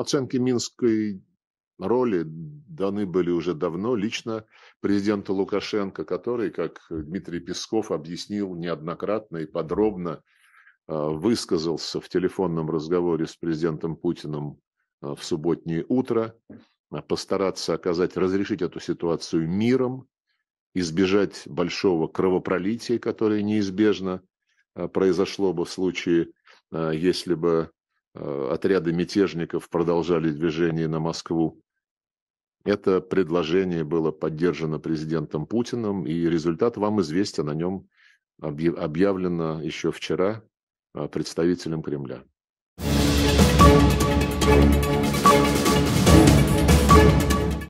Оценки минской роли даны были уже давно лично президенту Лукашенко, который, как Дмитрий Песков объяснил неоднократно и подробно, э, высказался в телефонном разговоре с президентом Путиным э, в субботнее утро, э, постараться оказать, разрешить эту ситуацию миром, избежать большого кровопролития, которое неизбежно произошло бы в случае, если бы Э, отряды мятежников продолжали движение на Москву. Это предложение было поддержано президентом Путиным, и результат вам известен, о нем объявлено еще вчера э, представителем Кремля.